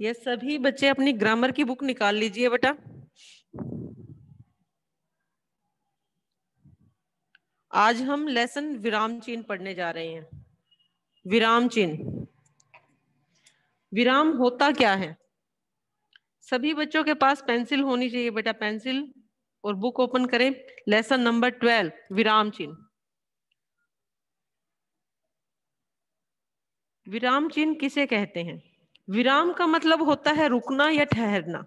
ये सभी बच्चे अपनी ग्रामर की बुक निकाल लीजिए बेटा आज हम लेसन विराम चिन्ह पढ़ने जा रहे हैं विराम चिन्ह विराम होता क्या है सभी बच्चों के पास पेंसिल होनी चाहिए बेटा पेंसिल और बुक ओपन करें लेसन नंबर ट्वेल्व विराम चिन्ह विराम चिन्ह किसे कहते हैं विराम का मतलब होता है रुकना या ठहरना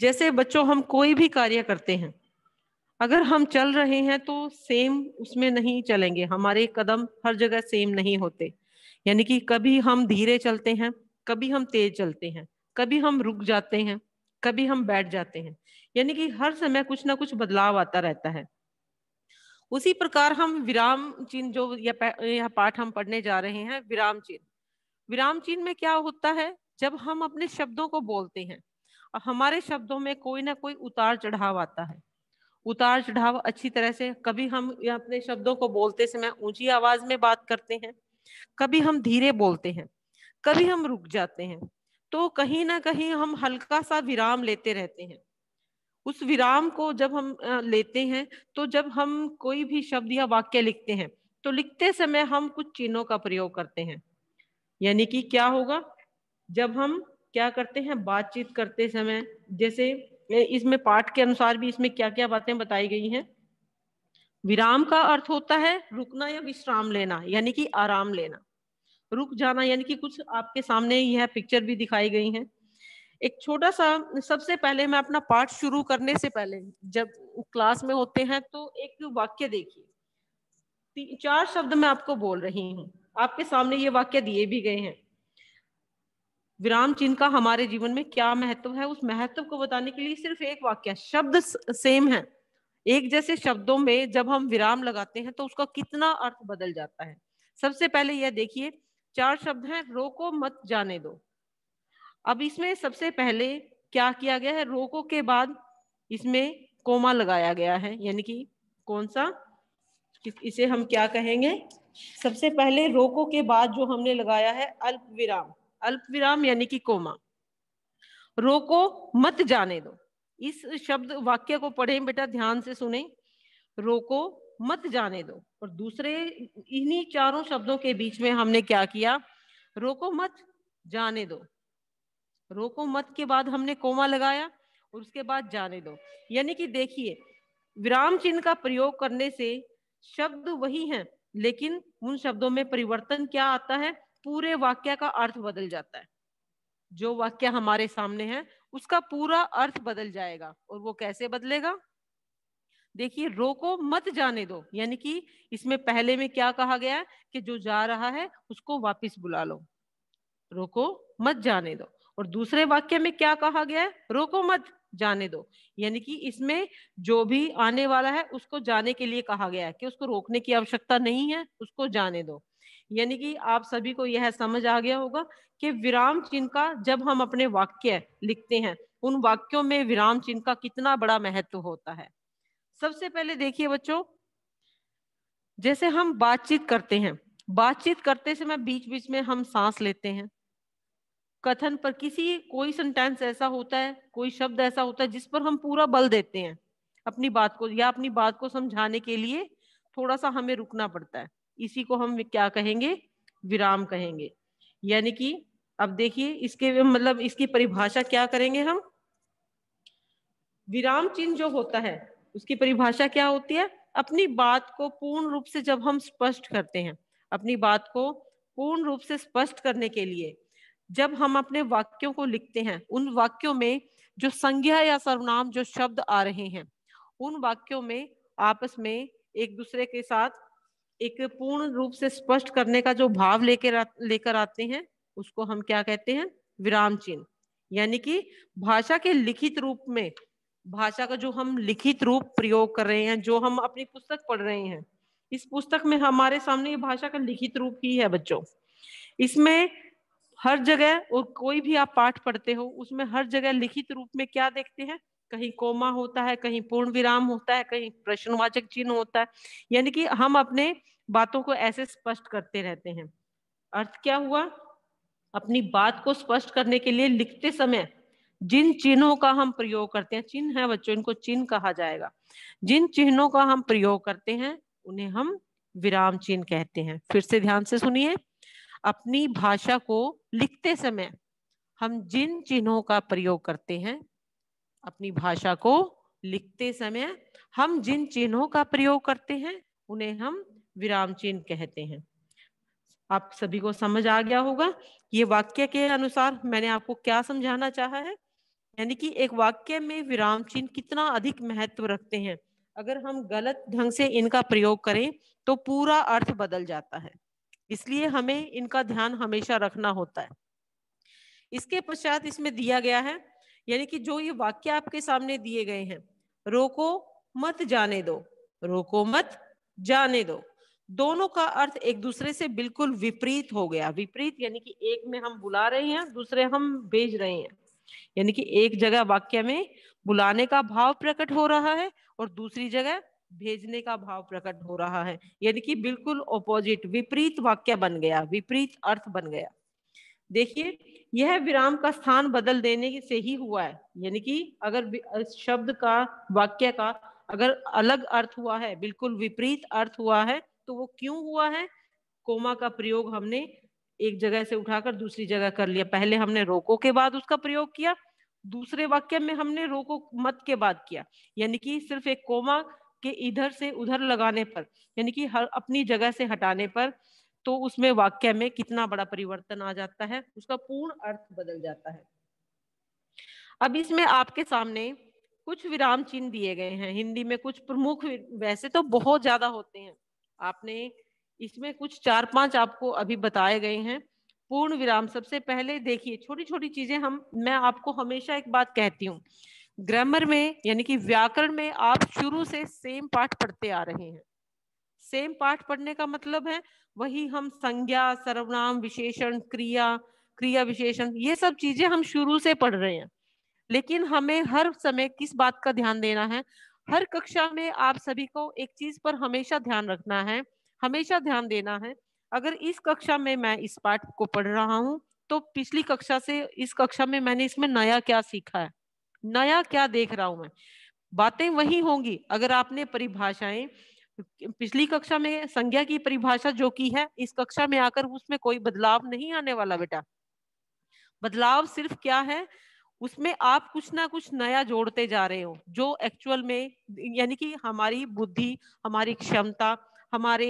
जैसे बच्चों हम कोई भी कार्य करते हैं अगर हम चल रहे हैं तो सेम उसमें नहीं चलेंगे हमारे कदम हर जगह सेम नहीं होते यानी कि कभी हम धीरे चलते हैं कभी हम तेज चलते हैं कभी हम रुक जाते हैं कभी हम बैठ जाते हैं यानी कि हर समय कुछ ना कुछ बदलाव आता रहता है उसी प्रकार हम विराम चिन्ह जो यह पाठ हम पढ़ने जा रहे हैं विराम चिन्ह विराम चिन्ह में क्या होता है जब हम अपने शब्दों को बोलते हैं और हमारे शब्दों में कोई ना कोई उतार चढ़ाव आता है उतार चढ़ाव अच्छी तरह से कभी हम अपने शब्दों को बोलते समय ऊंची आवाज में बात करते हैं कभी हम धीरे बोलते हैं कभी हम रुक जाते हैं तो कहीं ना कहीं हम हल्का सा विराम लेते रहते हैं उस विराम को जब हम लेते हैं तो जब हम कोई भी शब्द या वाक्य लिखते हैं तो लिखते समय हम कुछ चिन्हों का प्रयोग करते हैं यानी कि क्या होगा जब हम क्या करते हैं बातचीत करते समय जैसे इसमें पाठ के अनुसार भी इसमें क्या क्या बातें बताई गई हैं विराम का अर्थ होता है रुकना या विश्राम लेना यानी कि आराम लेना रुक जाना यानी कि कुछ आपके सामने यह पिक्चर भी दिखाई गई है एक छोटा सा सबसे पहले मैं अपना पाठ शुरू करने से पहले जब क्लास में होते हैं तो एक वाक्य देखिए चार शब्द मैं आपको बोल रही हूँ आपके सामने ये वाक्य दिए भी गए हैं विराम चिन्ह का हमारे जीवन में क्या महत्व है उस महत्व को बताने के लिए सिर्फ एक वाक्य शब्द सेम है एक जैसे शब्दों में जब हम विराम लगाते हैं तो उसका कितना अर्थ बदल जाता है सबसे पहले यह देखिए चार शब्द हैं रोको मत जाने दो अब इसमें सबसे पहले क्या किया गया है रोको के बाद इसमें कोमा लगाया गया है यानी कि कौन सा इसे हम क्या कहेंगे सबसे पहले रोको के बाद जो हमने लगाया है अल्प विराम अल्प विराम यानी कि कोमा रोको मत जाने दो इस शब्द वाक्य को पढ़ें बेटा ध्यान से सुने रोको मत जाने दो और दूसरे इन्हीं चारों शब्दों के बीच में हमने क्या किया रोको मत जाने दो रोको मत के बाद हमने कोमा लगाया और उसके बाद जाने दो यानी कि देखिए विराम चिन्ह का प्रयोग करने से शब्द वही हैं लेकिन उन शब्दों में परिवर्तन क्या आता है पूरे वाक्य का अर्थ बदल जाता है जो वाक्य हमारे सामने है उसका पूरा अर्थ बदल जाएगा और वो कैसे बदलेगा देखिए रो को मत जाने दो यानी कि इसमें पहले में क्या कहा गया है कि जो जा रहा है उसको वापस बुला लो रोको मत जाने दो और दूसरे वाक्य में क्या कहा गया है रोको मत जाने दो यानी कि इसमें जो भी आने वाला है उसको जाने के लिए कहा गया है कि उसको रोकने की आवश्यकता नहीं है उसको जाने दो यानी कि आप सभी को यह समझ आ गया होगा कि विराम चिन्ह का जब हम अपने वाक्य लिखते हैं उन वाक्यों में विराम चिन्ह का कितना बड़ा महत्व होता है सबसे पहले देखिए बच्चों जैसे हम बातचीत करते हैं बातचीत करते समय बीच बीच में हम सांस लेते हैं कथन पर किसी कोई सेंटेंस ऐसा होता है कोई शब्द ऐसा होता है जिस पर हम पूरा बल देते हैं अपनी बात को या अपनी बात को समझाने के लिए थोड़ा सा हमें रुकना पड़ता है इसी को हम क्या कहेंगे विराम कहेंगे यानी कि अब देखिए इसके मतलब इसकी परिभाषा क्या करेंगे हम विराम चिन्ह जो होता है उसकी परिभाषा क्या होती है अपनी बात को पूर्ण रूप से जब हम स्पष्ट करते हैं अपनी बात को पूर्ण रूप से स्पष्ट करने के लिए जब हम अपने वाक्यों को लिखते हैं उन वाक्यों में जो संज्ञा या सर्वनाम जो शब्द आ रहे हैं उन वाक्यों में आपस में एक दूसरे के साथ एक पूर्ण रूप से स्पष्ट करने का जो भाव लेकर लेकर आते हैं उसको हम क्या कहते हैं विराम चिन्ह यानी कि भाषा के लिखित रूप में भाषा का जो हम लिखित रूप प्रयोग कर रहे हैं जो हम अपनी पुस्तक पढ़ रहे हैं इस पुस्तक में हमारे सामने ये भाषा का लिखित रूप ही है बच्चों इसमें हर जगह और कोई भी आप पाठ पढ़ते हो उसमें हर जगह लिखित रूप में क्या देखते हैं कहीं कोमा होता है कहीं पूर्ण विराम होता है कहीं प्रश्नवाचक चिन्ह होता है यानी कि हम अपने बातों को ऐसे स्पष्ट करते रहते हैं अर्थ क्या हुआ अपनी बात को स्पष्ट करने के लिए लिखते समय जिन चिन्हों का हम प्रयोग करते हैं चिन्ह है बच्चों इनको चिन्ह कहा जाएगा जिन चिन्हों का हम प्रयोग करते हैं उन्हें हम विराम चिन्ह कहते हैं फिर से ध्यान से सुनिए अपनी भाषा को लिखते समय हम जिन चिन्हों का प्रयोग करते हैं अपनी भाषा को लिखते समय हम जिन चिन्हों का प्रयोग करते हैं उन्हें हम विराम चिन्ह कहते हैं आप सभी को समझ आ गया होगा ये वाक्य के अनुसार मैंने आपको क्या समझाना चाहा है यानी कि एक वाक्य में विराम चिन्ह कितना अधिक महत्व रखते हैं अगर हम गलत ढंग से इनका प्रयोग करें तो पूरा अर्थ बदल जाता है इसलिए हमें इनका ध्यान हमेशा रखना होता है इसके पश्चात इसमें दिया गया है यानी कि जो ये वाक्य आपके सामने दिए गए हैं रोको मत जाने दो रोको मत जाने दो दोनों का अर्थ एक दूसरे से बिल्कुल विपरीत हो गया विपरीत यानी कि एक में हम बुला रहे हैं दूसरे हम भेज रहे हैं यानी कि एक जगह वाक्य में बुलाने का भाव प्रकट हो रहा है और दूसरी जगह भेजने का भाव प्रकट हो रहा है यानी कि बिल्कुल ओपोजिट विपरीत वाक्य बन गया विपरीत अर्थ बन गया देखिए यह विराम का स्थान बदल देने से ही हुआ है यानी कि अगर शब्द का वाक्य का अगर अलग अर्थ हुआ है बिल्कुल विपरीत अर्थ हुआ है तो वो क्यों हुआ है कोमा का प्रयोग हमने एक जगह से उठाकर दूसरी जगह कर लिया पहले हमने रोको के बाद उसका प्रयोग किया दूसरे वाक्य में हमने रोको मत के बाद किया यानी कि सिर्फ एक कोमा के इधर से उधर लगाने पर यानी कि हर अपनी जगह से हटाने पर तो उसमें वाक्य में कितना बड़ा परिवर्तन आ जाता है उसका पूर्ण अर्थ बदल जाता है अब इसमें आपके सामने कुछ विराम चिन्ह दिए गए हैं हिंदी में कुछ प्रमुख वैसे तो बहुत ज्यादा होते हैं आपने इसमें कुछ चार पांच आपको अभी बताए गए हैं पूर्ण विराम सबसे पहले देखिए छोटी छोटी चीजें हम मैं आपको हमेशा एक बात कहती हूँ ग्रामर में यानी कि व्याकरण में आप शुरू से सेम पाठ पढ़ते आ रहे हैं सेम पाठ पढ़ने का मतलब है वही हम संज्ञा सर्वनाम विशेषण क्रिया क्रिया विशेषण ये सब चीजें हम शुरू से पढ़ रहे हैं लेकिन हमें हर समय किस बात का ध्यान देना है हर कक्षा में आप सभी को एक चीज पर हमेशा ध्यान रखना है हमेशा ध्यान देना है अगर इस कक्षा में मैं इस पाठ को पढ़ रहा हूँ तो पिछली कक्षा से इस कक्षा में मैंने इसमें नया क्या सीखा है नया क्या देख रहा हूं मैं बातें वही होंगी अगर आपने परिभाषाएं पिछली कक्षा में संज्ञा की परिभाषा जो की है इस कक्षा में आकर उसमें कोई बदलाव नहीं आने वाला बेटा बदलाव सिर्फ क्या है उसमें आप कुछ ना कुछ नया जोड़ते जा रहे हो जो एक्चुअल में यानी कि हमारी बुद्धि हमारी क्षमता हमारे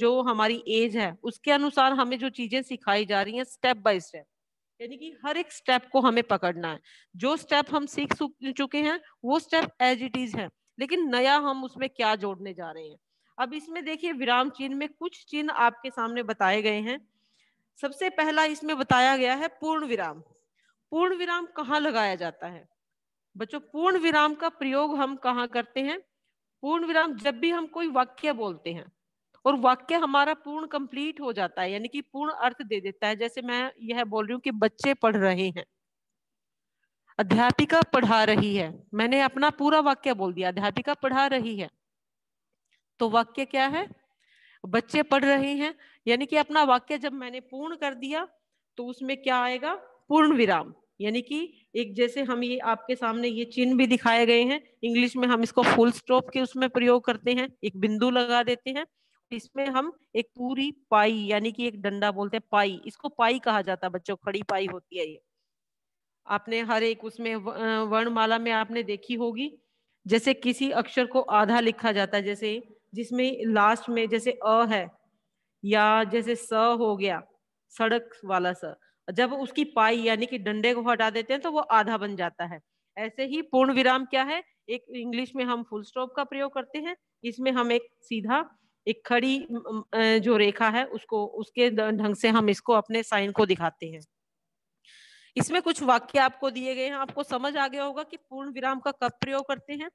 जो हमारी एज है उसके अनुसार हमें जो चीजें सिखाई जा रही हैं स्टेप बाय स्टेप यानी कि हर एक स्टेप को हमें पकड़ना है जो स्टेप हम सीख चुके हैं वो स्टेप एज इट इज है लेकिन नया हम उसमें क्या जोड़ने जा रहे हैं अब इसमें देखिए विराम चिन्ह में कुछ चिन्ह आपके सामने बताए गए हैं सबसे पहला इसमें बताया गया है पूर्ण विराम पूर्ण विराम कहाँ लगाया जाता है बच्चों पूर्ण विराम का प्रयोग हम कहाँ करते हैं पूर्ण विराम जब भी हम कोई वाक्य बोलते हैं और वाक्य हमारा पूर्ण कंप्लीट हो जाता है यानी कि पूर्ण अर्थ दे देता है जैसे मैं यह बोल रही हूँ कि बच्चे पढ़ रहे हैं अध्यापिका पढ़ा रही है मैंने अपना पूरा वाक्य बोल दिया अध्यापिका पढ़ा रही है तो वाक्य क्या है बच्चे पढ़ रहे हैं यानी कि अपना वाक्य जब मैंने पूर्ण कर दिया तो उसमें क्या आएगा पूर्ण विराम यानी कि एक जैसे हम ये आपके सामने ये चिन्ह भी दिखाए गए हैं इंग्लिश में हम इसको फुल स्टॉप के उसमें प्रयोग करते हैं एक बिंदु लगा देते हैं इसमें हम एक पूरी पाई यानी कि एक डंडा बोलते हैं पाई इसको पाई कहा जाता है बच्चों खड़ी पाई होती है ये आपने हर एक उसमें वर्णमाला में आपने देखी होगी जैसे किसी अक्षर को आधा लिखा जाता है जैसे जिसमें लास्ट में जैसे अ है या जैसे स हो गया सड़क वाला स जब उसकी पाई यानी कि डंडे को हटा देते हैं तो वो आधा बन जाता है ऐसे ही पूर्ण विराम क्या है एक इंग्लिश में हम फुल स्टॉप का प्रयोग करते हैं इसमें हम एक सीधा एक खड़ी जो रेखा है उसको उसके ढंग से हम इसको अपने साइन को दिखाते हैं इसमें कुछ वाक्य आपको दिए गए हैं आपको समझ आ गया होगा कि पूर्ण विराम का कब प्रयोग करते हैं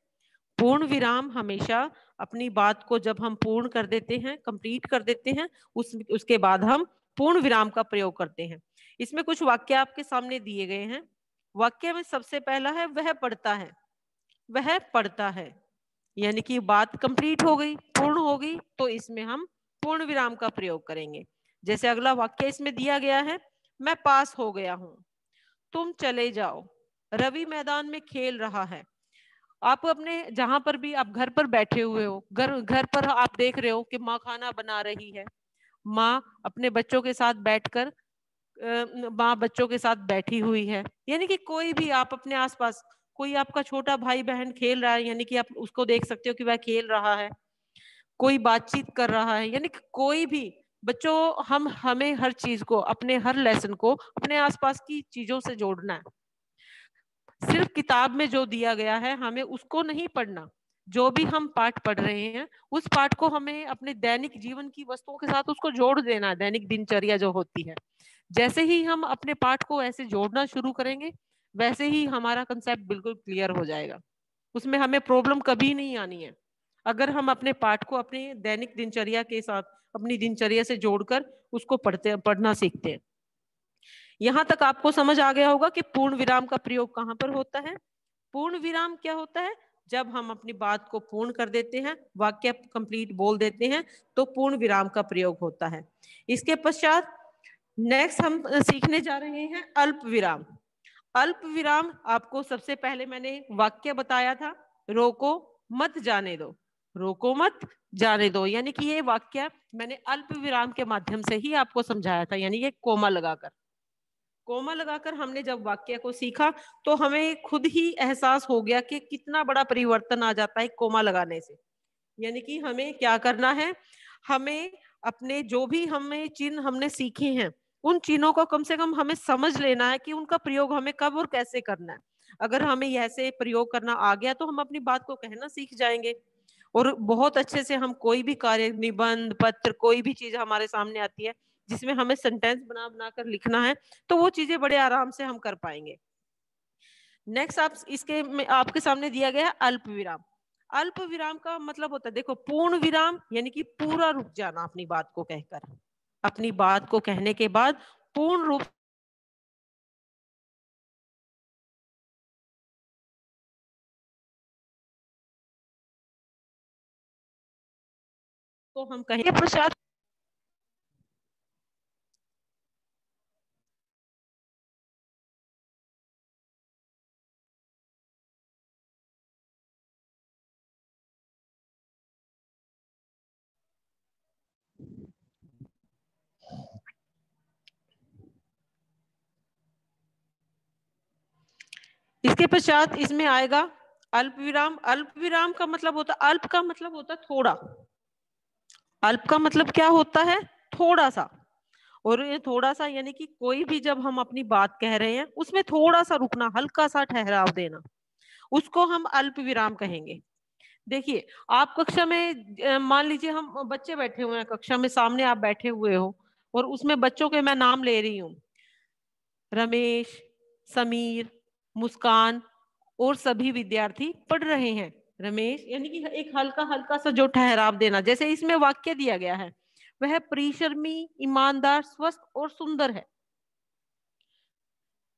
पूर्ण विराम हमेशा अपनी बात को जब हम पूर्ण कर देते हैं कंप्लीट कर देते हैं उस उसके बाद हम पूर्ण विराम का प्रयोग करते हैं इसमें कुछ वाक्य आपके सामने दिए गए हैं वाक्य में सबसे पहला है वह पढ़ता है वह पढ़ता है यानी कि बात कंप्लीट हो गई पूर्ण हो गई तो इसमें हम पूर्ण विराम का प्रयोग करेंगे जैसे अगला वाक्य इसमें दिया गया है मैं पास हो गया हूँ तुम चले जाओ रवि मैदान में खेल रहा है आप अपने जहां पर भी आप घर पर बैठे हुए हो घर घर पर आप देख रहे हो कि माँ खाना बना रही है माँ अपने बच्चों के साथ बैठकर माँ बच्चों के साथ बैठी हुई है यानी कि कोई भी आप अपने आसपास कोई आपका छोटा भाई बहन खेल रहा है यानी कि आप उसको देख सकते हो कि वह खेल रहा है कोई बातचीत कर रहा है यानी कोई भी बच्चों हम हमें हर चीज को अपने हर लेसन को अपने आसपास की चीजों से जोड़ना है सिर्फ किताब में जो दिया गया है हमें उसको नहीं पढ़ना जो भी हम पाठ पढ़ रहे हैं उस पाठ को हमें अपने दैनिक जीवन की वस्तुओं के साथ उसको जोड़ देना है दैनिक दिनचर्या जो होती है जैसे ही हम अपने पाठ को ऐसे जोड़ना शुरू करेंगे वैसे ही हमारा कंसेप्ट बिल्कुल क्लियर हो जाएगा उसमें हमें प्रॉब्लम कभी नहीं आनी है अगर हम अपने पाठ को अपने दैनिक दिनचर्या के साथ अपनी दिनचर्या से जोड़कर उसको पढ़ते पढ़ना सीखते हैं यहाँ तक आपको समझ आ गया होगा कि पूर्ण विराम का प्रयोग कहाँ पर होता है पूर्ण विराम क्या होता है जब हम अपनी बात को पूर्ण कर देते हैं वाक्य कंप्लीट बोल देते हैं तो पूर्ण विराम का प्रयोग होता है इसके पश्चात नेक्स्ट हम सीखने जा रहे हैं अल्प विराम अल्प विराम आपको सबसे पहले मैंने वाक्य बताया था रोको मत जाने दो रोको मत जाने दो यानी कि ये वाक्य मैंने अल्प विराम के माध्यम से ही आपको समझाया था यानी ये कोमा लगाकर कोमा लगाकर हमने जब वाक्य को सीखा तो हमें खुद ही एहसास हो गया कि कितना बड़ा परिवर्तन आ जाता है कोमा लगाने से यानी कि हमें क्या करना है हमें अपने जो भी हमें चिन्ह हमने सीखे हैं उन चिन्हों को कम से कम हमें समझ लेना है कि उनका प्रयोग हमें कब और कैसे करना है अगर हमें यह से प्रयोग करना आ गया तो हम अपनी बात को कहना सीख जाएंगे और बहुत अच्छे से हम कोई भी कार्य निबंध पत्र कोई भी चीज हमारे सामने आती है जिसमें हमें सेंटेंस बना बना कर लिखना है तो वो चीजें बड़े आराम से हम कर पाएंगे नेक्स्ट आप इसके में आपके सामने दिया गया है अल्प विराम अल्प विराम का मतलब होता है देखो पूर्ण विराम यानी कि पूरा रुक जाना अपनी बात को कहकर अपनी बात को कहने के बाद पूर्ण रूप को हम कहेंगे प्रसाद इसके पश्चात इसमें आएगा अल्प विराम अल्प विराम का मतलब होता अल्प का मतलब होता थोड़ा अल्प का मतलब क्या होता है थोड़ा सा और ये थोड़ा सा यानी कि कोई भी जब हम अपनी बात कह रहे हैं उसमें थोड़ा सा रुकना हल्का सा ठहराव देना उसको हम अल्प विराम कहेंगे देखिए आप कक्षा में मान लीजिए हम बच्चे बैठे हुए हैं कक्षा में सामने आप बैठे हुए हो और उसमें बच्चों के मैं नाम ले रही हूँ रमेश समीर मुस्कान और सभी विद्यार्थी पढ़ रहे हैं रमेश यानी कि एक हल्का हल्का सा जो ठहराव देना जैसे इसमें वाक्य दिया गया है वह परिश्रमी ईमानदार स्वस्थ और सुंदर है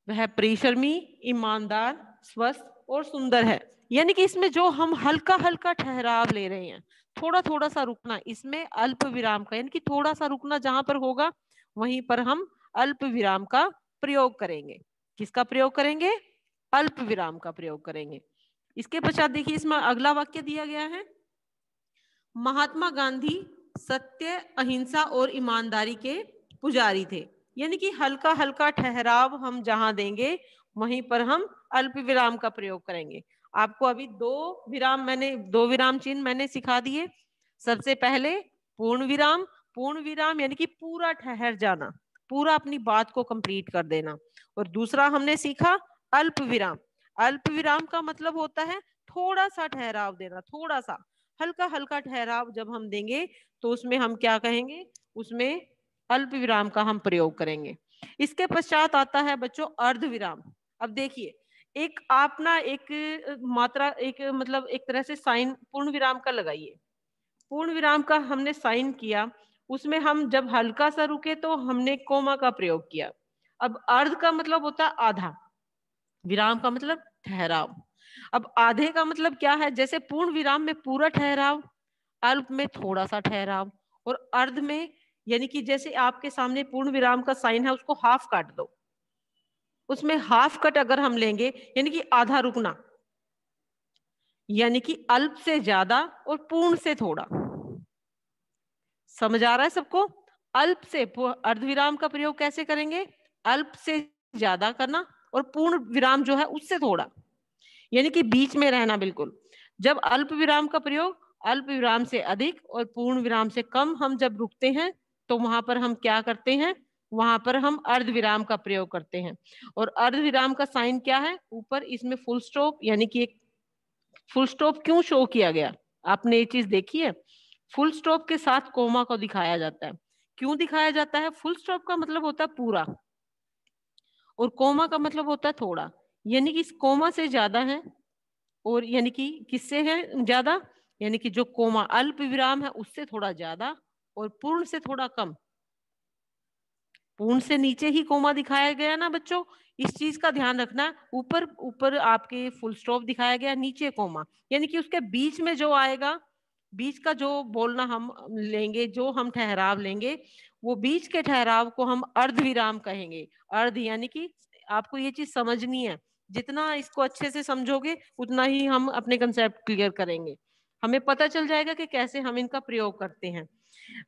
वह परिश्रमी ईमानदार स्वस्थ और सुंदर है यानी कि इसमें जो हम हल्का हल्का ठहराव ले रहे हैं थोड़ा थोड़ा सा रुकना इसमें अल्प विराम का यानी कि थोड़ा सा रुकना जहां पर होगा वहीं पर हम अल्प विराम का प्रयोग करेंगे किसका प्रयोग करेंगे अल्प विराम का प्रयोग करेंगे इसके पश्चात देखिए इसमें अगला वाक्य दिया गया है महात्मा गांधी सत्य अहिंसा और ईमानदारी के पुजारी थे यानी कि हल्का हल्का ठहराव हम जहां देंगे वहीं पर हम अल्प विराम का प्रयोग करेंगे आपको अभी दो विराम मैंने दो विराम चिन्ह मैंने सिखा दिए सबसे पहले पूर्ण विराम पूर्ण विराम यानी कि पूरा ठहर जाना पूरा अपनी बात को कंप्लीट कर देना और दूसरा हमने सीखा अल्प विराम अल्प विराम का मतलब होता है थोड़ा सा ठहराव देना थोड़ा सा हल्का हल्का ठहराव जब हम देंगे तो उसमें हम क्या कहेंगे उसमें अल्प विराम का हम प्रयोग करेंगे इसके पश्चात आता है बच्चों अर्ध विराम अब देखिए एक आप ना एक मात्रा एक मतलब एक तरह से साइन पूर्ण विराम का लगाइए पूर्ण विराम का हमने साइन किया उसमें हम जब हल्का सा रुके तो हमने कोमा का प्रयोग किया अब अर्ध का मतलब होता है आधा विराम का मतलब ठहराव अब आधे का मतलब क्या है जैसे पूर्ण विराम में पूरा ठहराव अल्प में थोड़ा सा ठहराव और अर्ध में यानी कि जैसे आपके सामने पूर्ण विराम का साइन है उसको हाफ काट दो उसमें हाफ कट अगर हम लेंगे यानी कि आधा रुकना यानी कि अल्प से ज्यादा और पूर्ण से थोड़ा समझ आ रहा है सबको अल्प से अर्धविराम का प्रयोग कैसे करेंगे अल्प से ज्यादा करना और पूर्ण विराम जो है उससे थोड़ा यानी कि बीच में रहना बिल्कुल जब अल्प विराम का प्रयोग अल्प विराम से अधिक और पूर्ण विराम से कम हम जब रुकते हैं तो वहां पर हम क्या करते हैं वहां पर हम अर्ध विराम का प्रयोग करते हैं और अर्ध विराम का साइन क्या है ऊपर इसमें फुल स्टॉप यानी कि एक फुल स्टॉप क्यों शो किया गया आपने ये चीज देखी है फुल स्टॉप के साथ कोमा को दिखाया जाता है क्यों दिखाया जाता है फुल स्टॉप का मतलब होता है पूरा और कोमा का मतलब होता है थोड़ा यानी कि कोमा से ज्यादा है और यानी कि किससे है ज्यादा यानी कि जो कोमा अल्प विराम है उससे थोड़ा ज्यादा और पूर्ण से थोड़ा कम पूर्ण से नीचे ही कोमा दिखाया गया ना बच्चों इस चीज का ध्यान रखना ऊपर ऊपर आपके फुल स्टॉप दिखाया गया नीचे कोमा यानी कि उसके बीच में जो आएगा बीच का जो बोलना हम लेंगे जो हम ठहराव लेंगे वो बीच के ठहराव को हम अर्ध विराम कहेंगे अर्ध यानी कि आपको ये चीज समझनी है जितना इसको अच्छे से समझोगे उतना ही हम अपने कंसेप्ट क्लियर करेंगे हमें पता चल जाएगा कि कैसे हम इनका प्रयोग करते हैं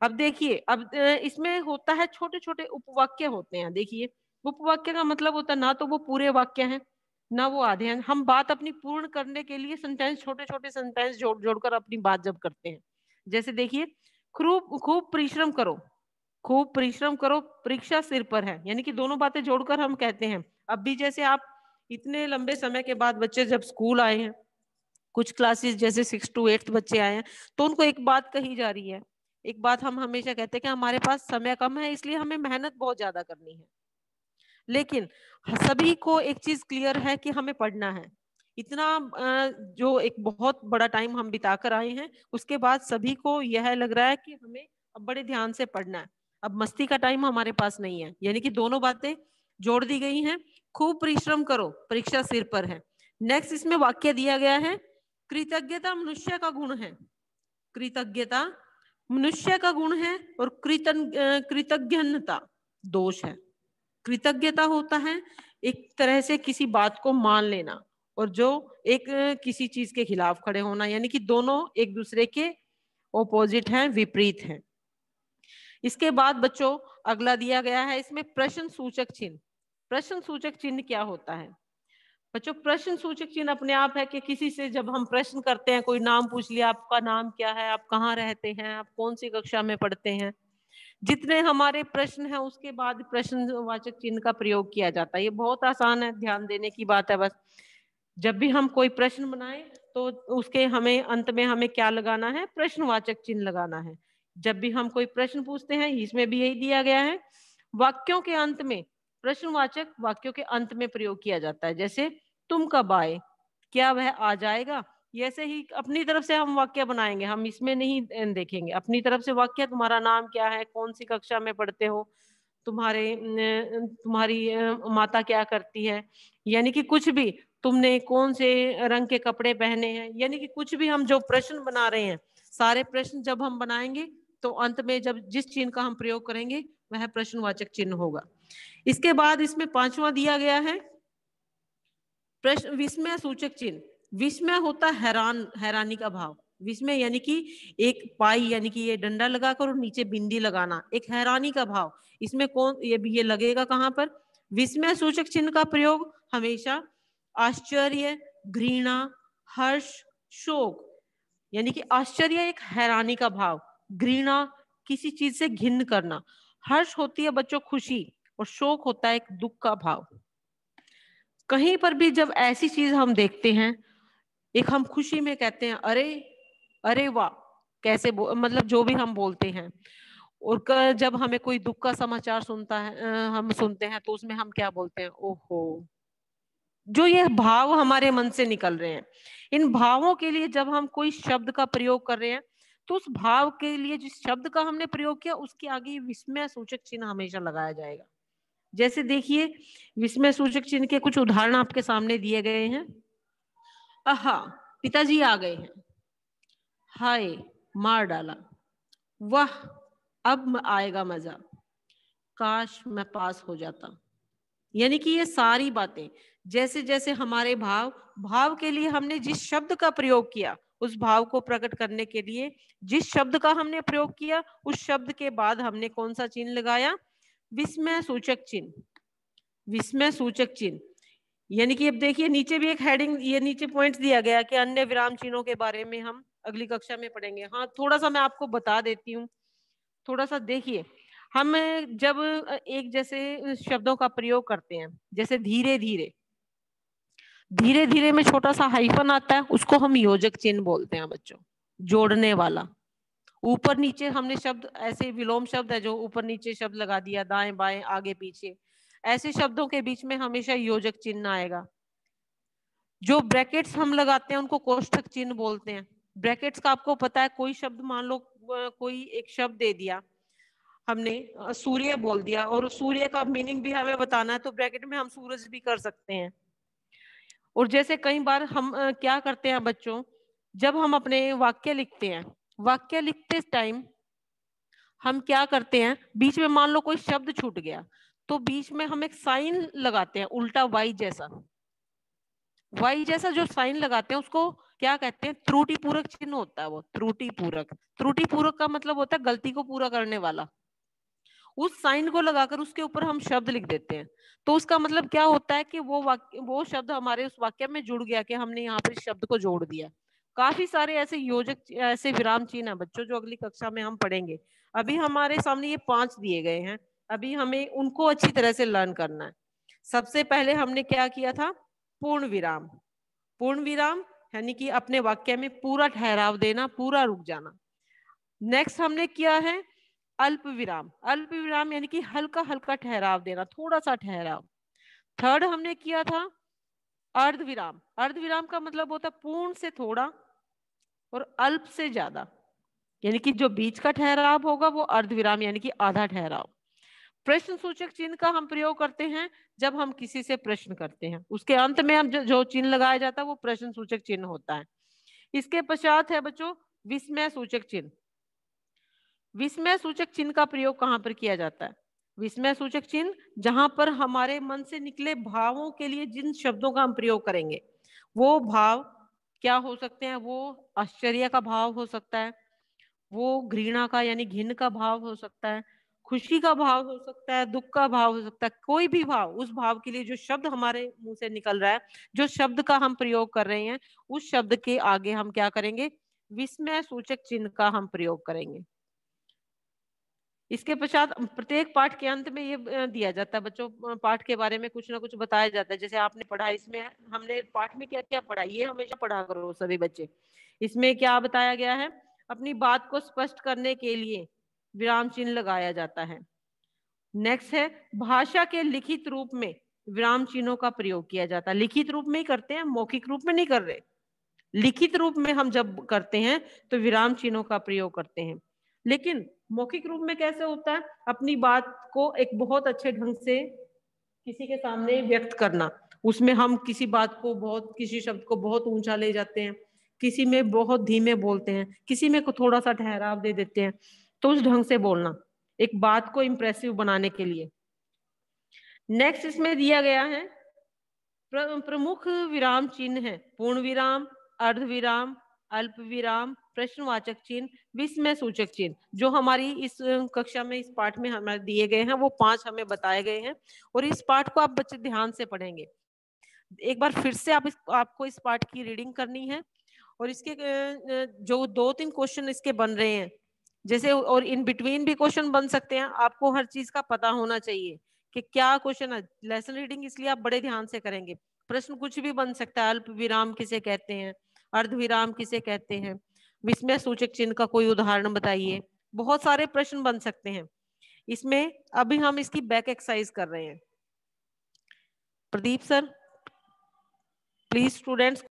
अब देखिए अब इसमें होता है छोटे छोटे उपवाक्य होते हैं देखिए उपवाक्य का मतलब होता है ना तो वो पूरे वाक्य हैं ना वो आधे हैं हम बात अपनी पूर्ण करने के लिए सेंटेंस छोटे छोटे सेंटेंस जोड़ जोड़कर अपनी बात जब करते हैं जैसे देखिए खूब खूब परिश्रम करो खूब परिश्रम करो परीक्षा सिर पर है यानी कि दोनों बातें जोड़कर हम कहते हैं अब भी जैसे आप इतने लंबे समय के बाद बच्चे जब स्कूल आए हैं कुछ क्लासेस जैसे सिक्स टू एट बच्चे आए हैं तो उनको एक बात कही जा रही है एक बात हम हमेशा कहते हैं कि हमारे पास समय कम है इसलिए हमें मेहनत बहुत ज्यादा करनी है लेकिन सभी को एक चीज क्लियर है कि हमें पढ़ना है इतना जो एक बहुत बड़ा टाइम हम बिताकर आए हैं उसके बाद सभी को यह लग रहा है कि हमें अब बड़े ध्यान से पढ़ना है अब मस्ती का टाइम हमारे पास नहीं है यानी कि दोनों बातें जोड़ दी गई हैं खूब परिश्रम करो परीक्षा सिर पर है नेक्स्ट इसमें वाक्य दिया गया है कृतज्ञता मनुष्य का गुण है कृतज्ञता मनुष्य का गुण है और कृतज्ञता दोष है कृतज्ञता होता है एक तरह से किसी बात को मान लेना और जो एक किसी चीज के खिलाफ खड़े होना यानी कि दोनों एक दूसरे के ओपोजिट हैं विपरीत हैं इसके बाद बच्चों अगला दिया गया है इसमें प्रश्न सूचक चिन्ह प्रश्न सूचक चिन्ह क्या होता है बच्चों प्रश्न सूचक चिन्ह अपने आप है कि किसी से जब हम प्रश्न करते हैं कोई नाम पूछ लिया आपका नाम क्या है आप कहाँ रहते हैं आप कौन सी कक्षा में पढ़ते हैं जितने हमारे प्रश्न हैं उसके बाद प्रश्नवाचक चिन्ह का प्रयोग किया जाता है ये बहुत आसान है ध्यान देने की बात है बस जब भी हम कोई प्रश्न बनाए तो उसके हमें अंत में हमें क्या लगाना है प्रश्नवाचक चिन्ह लगाना है जब भी हम कोई प्रश्न पूछते हैं इसमें भी यही दिया गया है वाक्यों के अंत में प्रश्नवाचक वाक्यों के अंत में प्रयोग किया जाता है जैसे तुम कब आए क्या वह आ जाएगा ऐसे ही अपनी तरफ से हम वाक्य बनाएंगे हम इसमें नहीं देखेंगे अपनी तरफ से वाक्य तुम्हारा नाम क्या है कौन सी कक्षा में पढ़ते हो तुम्हारे तुम्हारी माता क्या करती है यानी कि कुछ भी तुमने कौन से रंग के कपड़े पहने हैं यानी कि कुछ भी हम जो प्रश्न बना रहे हैं सारे प्रश्न जब हम बनाएंगे तो अंत में जब जिस चिन्ह का हम प्रयोग करेंगे वह प्रश्नवाचक चिन्ह होगा इसके बाद इसमें पांचवा दिया गया है प्रश्न विस्मय सूचक चिन्ह विस्मय होता हैरान हैरानी का भाव विस्मय यानी कि एक पाई यानी कि ये डंडा लगाकर और नीचे बिंदी लगाना एक हैरानी का भाव इसमें कौन ये ये लगेगा कहाँ पर विस्मय सूचक चिन्ह का प्रयोग हमेशा आश्चर्य घृणा हर्ष शोक यानी कि आश्चर्य एक हैरानी का भाव घृणा किसी चीज से घिन करना हर्ष होती है बच्चों खुशी और शोक होता है एक दुख का भाव कहीं पर भी जब ऐसी चीज हम देखते हैं एक हम खुशी में कहते हैं अरे अरे वाह कैसे मतलब जो भी हम बोलते हैं और जब हमें कोई दुख का समाचार सुनता है हम सुनते हैं तो उसमें हम क्या बोलते हैं ओहो जो ये भाव हमारे मन से निकल रहे हैं इन भावों के लिए जब हम कोई शब्द का प्रयोग कर रहे हैं तो उस भाव के लिए जिस शब्द का हमने प्रयोग किया उसके आगे विस्मय सूचक चिन्ह हमेशा लगाया जाएगा जैसे देखिए विस्मय सूचक चिन्ह के कुछ उदाहरण आपके सामने दिए गए हैं अह पिताजी आ गए हैं हाय मार डाला वह अब आएगा मजा काश मैं पास हो जाता यानी कि ये सारी बातें जैसे जैसे हमारे भाव भाव के लिए हमने जिस शब्द का प्रयोग किया उस भाव को प्रकट करने के लिए जिस शब्द का हमने प्रयोग किया उस शब्द के बाद हमने कौन सा चिन्ह लगाया विस्मय सूचक चिन्ह विस्मय सूचक चिन्ह यानी कि अब देखिए नीचे भी एक हेडिंग ये नीचे पॉइंट दिया गया कि अन्य विराम चिन्हों के बारे में हम अगली कक्षा में पढ़ेंगे हाँ थोड़ा सा मैं आपको बता देती हूँ थोड़ा सा देखिए हम जब एक जैसे शब्दों का प्रयोग करते हैं जैसे धीरे धीरे धीरे धीरे में छोटा सा हाइफन आता है उसको हम योजक चिन्ह बोलते हैं बच्चों जोड़ने वाला ऊपर नीचे हमने शब्द ऐसे विलोम शब्द है जो ऊपर नीचे शब्द लगा दिया दाएं बाएं आगे पीछे ऐसे शब्दों के बीच में हमेशा योजक चिन्ह आएगा जो ब्रैकेट्स हम लगाते हैं उनको कोष्ठक चिन्ह बोलते हैं ब्रैकेट्स का आपको पता है कोई शब्द मान लो कोई एक शब्द दे दिया हमने सूर्य बोल दिया और सूर्य का मीनिंग भी हमें बताना है तो ब्रैकेट में हम सूरज भी कर सकते हैं और जैसे कई बार हम क्या करते हैं बच्चों जब हम अपने वाक्य लिखते हैं वाक्य लिखते टाइम हम क्या करते हैं बीच में मान लो कोई शब्द छूट गया तो बीच में हम एक साइन लगाते हैं उल्टा वाई जैसा वाई जैसा जो साइन लगाते हैं उसको क्या कहते हैं त्रुटि पूरक चिन्ह होता है वो त्रुटि पूरक त्रुटि पूरक का मतलब होता है गलती को पूरा करने वाला उस साइन को लगाकर उसके ऊपर हम शब्द लिख देते हैं तो उसका मतलब क्या होता है कि वो वाक्य वो शब्द हमारे उस वाक्य में जुड़ गया कि हमने यहाँ पर शब्द को जोड़ दिया काफी सारे ऐसे योजक ऐसे विराम चिन्ह है बच्चों जो अगली कक्षा में हम पढ़ेंगे अभी हमारे सामने ये पांच दिए गए हैं अभी हमें उनको अच्छी तरह से लर्न करना है सबसे पहले हमने क्या किया था पूर्ण विराम पूर्ण विराम यानी कि अपने वाक्य में पूरा ठहराव देना पूरा रुक जाना नेक्स्ट हमने किया है अल्प विराम अल्प विराम यानी कि हल्का हल्का ठहराव देना थोड़ा सा ठहराव थर्ड हमने किया था अर्ध विराम अर्ध विराम का मतलब होता है पूर्ण से थोड़ा और अल्प से ज्यादा यानी कि जो बीच का ठहराव होगा वो अर्ध विराम यानी कि आधा ठहराव प्रश्न सूचक चिन्ह का हम प्रयोग करते हैं जब हम किसी से प्रश्न करते हैं उसके अंत में हम जो चिन्ह लगाया जाता है वो प्रश्न सूचक चिन्ह होता है इसके पश्चात है बच्चों विस्मय सूचक चिन्ह विस्मय सूचक चिन्ह का प्रयोग कहाँ पर किया जाता है विस्मय सूचक चिन्ह जहां पर हमारे मन से निकले भावों के लिए जिन शब्दों का हम प्रयोग करेंगे वो भाव क्या हो सकते हैं वो आश्चर्य का भाव हो सकता है वो घृणा का यानी घिन का भाव हो सकता है खुशी का भाव हो सकता है दुख का भाव हो सकता है कोई भी भाव उस भाव के लिए जो शब्द हमारे मुंह से निकल रहा है जो शब्द का हम प्रयोग कर रहे हैं उस शब्द के आगे हम क्या करेंगे विस्मय सूचक चिन्ह का हम प्रयोग करेंगे इसके पश्चात प्रत्येक पाठ के अंत में ये दिया जाता है बच्चों पाठ के बारे में कुछ ना कुछ बताया जाता है जैसे आपने पढ़ा इसमें हमने पाठ में क्या क्या पढ़ा ये हमेशा पढ़ा करो सभी बच्चे इसमें क्या बताया गया है अपनी बात को स्पष्ट करने के लिए विराम चिन्ह लगाया जाता है नेक्स्ट है भाषा के लिखित रूप में विराम चिन्हों का प्रयोग किया जाता है लिखित रूप में ही करते हैं मौखिक रूप में नहीं कर रहे लिखित रूप में हम जब करते हैं तो विराम चिन्हों का प्रयोग करते हैं लेकिन मौखिक रूप में कैसे होता है अपनी बात को एक बहुत अच्छे ढंग से किसी के सामने व्यक्त करना उसमें हम किसी बात को बहुत किसी शब्द को बहुत ऊंचा ले जाते हैं किसी में बहुत धीमे बोलते हैं किसी में थोड़ा सा ठहराव दे देते हैं तो उस ढंग से बोलना एक बात को इम्प्रेसिव बनाने के लिए नेक्स्ट इसमें दिया गया है प्रमुख विराम चिन्ह है पूर्ण विराम अर्ध विराम अल्प विराम प्रश्नवाचक चिन्ह विस्मय सूचक चिन्ह जो हमारी इस कक्षा में इस पाठ में हमारे दिए गए हैं वो पांच हमें बताए गए हैं और इस पाठ को आप बच्चे ध्यान से पढ़ेंगे एक बार फिर से आप इस आपको इस पाठ की रीडिंग करनी है और इसके जो दो तीन क्वेश्चन इसके बन रहे हैं जैसे और इन बिटवीन भी क्वेश्चन बन सकते हैं आपको हर चीज का पता होना चाहिए कि क्या क्वेश्चन है लेसन रीडिंग इसलिए आप बड़े ध्यान से करेंगे प्रश्न कुछ भी बन सकता है अल्प विराम किसे कहते हैं अर्ध विराम किसे कहते हैं विस्मय सूचक चिन्ह का कोई उदाहरण बताइए बहुत सारे प्रश्न बन सकते हैं इसमें अभी हम इसकी बैक एक्सरसाइज कर रहे हैं प्रदीप सर प्लीज स्टूडेंट्स